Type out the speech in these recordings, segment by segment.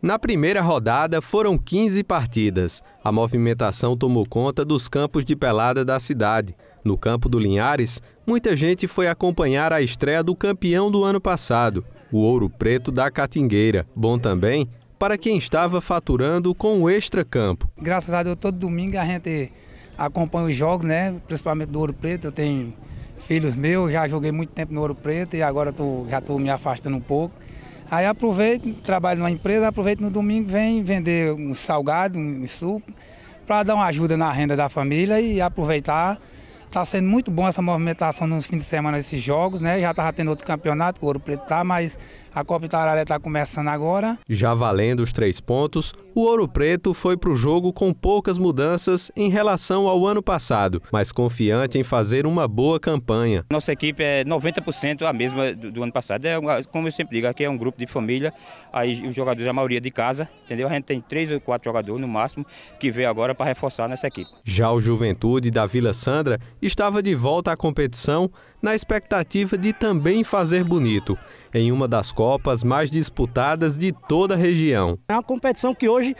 Na primeira rodada foram 15 partidas. A movimentação tomou conta dos campos de pelada da cidade. No campo do Linhares, muita gente foi acompanhar a estreia do campeão do ano passado, o Ouro Preto da Catingueira. Bom também para quem estava faturando com o extra campo. Graças a Deus, todo domingo a gente acompanha os jogos, né? principalmente do Ouro Preto. Eu tenho filhos meus, já joguei muito tempo no Ouro Preto e agora tô, já estou me afastando um pouco. Aí aproveito, trabalho numa empresa, aproveito no domingo, vem vender um salgado, um suco, para dar uma ajuda na renda da família e aproveitar. Está sendo muito bom essa movimentação nos fins de semana, esses jogos, né? Já estava tendo outro campeonato, o Ouro Preto tá, mas a Copa Itararé está começando agora. Já valendo os três pontos, o Ouro Preto foi para o jogo com poucas mudanças em relação ao ano passado, mas confiante em fazer uma boa campanha. Nossa equipe é 90% a mesma do, ano passado. É, como eu sempre digo, aqui é um grupo de família, aí os jogadores, a maioria de casa, entendeu? A gente tem três ou quatro jogadores no máximo que veio agora para reforçar nessa equipe. Já o Juventude da Vila Sandra estava de volta à competição na expectativa de também fazer bonito, em uma das Copas mais disputadas de toda a região. É uma competição que hoje,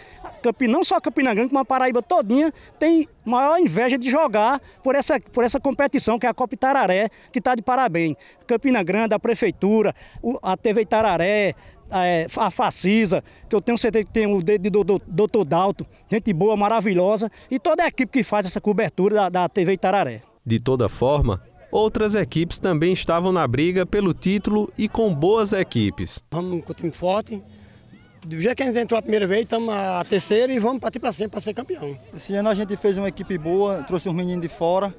não só Campina Grande, mas a Paraíba todinha, tem maior inveja de jogar por essa, por essa competição, que é a Copa Itararé, que está de parabéns. Campina Grande, a Prefeitura, a TV Itararé, é, a Facisa, que eu tenho certeza que tem o dedo do, doutor Dalto, gente boa, maravilhosa, e toda a equipe que faz essa cobertura da, da TV Itararé. De toda forma, Outras equipes também estavam na briga pelo título e com boas equipes. Vamos com o time forte. Do jeito que a gente entrou a primeira vez, estamos a terceira e vamos partir para sempre para ser campeão. Esse ano a gente fez uma equipe boa, trouxe uns meninos de fora.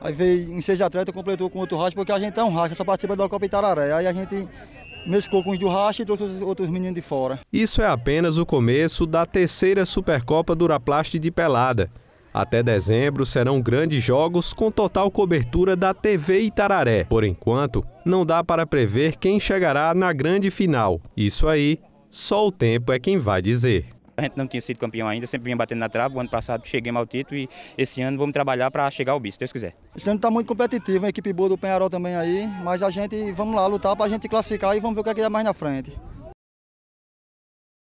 Aí veio em seis atletas, completou com outro racha, porque a gente é um racha, só participa da Copa Itararé. Aí a gente mesclou com os do racha e trouxe outros meninos de fora. Isso é apenas o começo da terceira Supercopa Duraplast de Pelada. Até dezembro serão grandes jogos com total cobertura da TV Itararé. Por enquanto, não dá para prever quem chegará na grande final. Isso aí, só o tempo é quem vai dizer. A gente não tinha sido campeão ainda, sempre vinha batendo na trave. O ano passado cheguei mal título e esse ano vamos trabalhar para chegar ao bicho, se Deus quiser. Esse ano está muito competitivo, a equipe boa do Penharol também aí, mas a gente vamos lá lutar para a gente classificar e vamos ver o que é que dá mais na frente.